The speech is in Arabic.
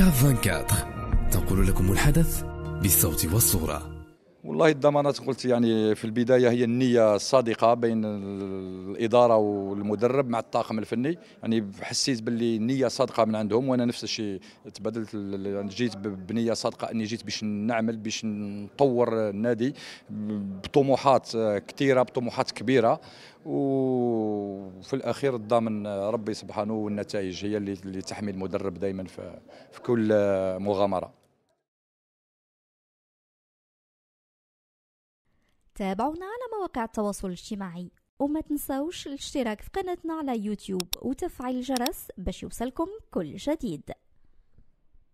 كاف 24 تنقل لكم الحدث بالصوت والصوره والله الضمانات قلت يعني في البدايه هي النيه الصادقه بين الاداره والمدرب مع الطاقم الفني يعني حسيت باللي النيه صادقه من عندهم وانا نفس الشيء تبادلت يعني جيت بنيه صادقه اني جيت باش نعمل باش نطور النادي بطموحات كثيره بطموحات كبيره و وفي الاخير الضامن آه، ربي سبحانه والنتائج هي اللي, اللي تحمي المدرب دائما في, في كل آه، مغامره تابعونا على مواقع التواصل الاجتماعي وما تنساوش الاشتراك في قناتنا على يوتيوب وتفعيل الجرس باش يوصلكم كل جديد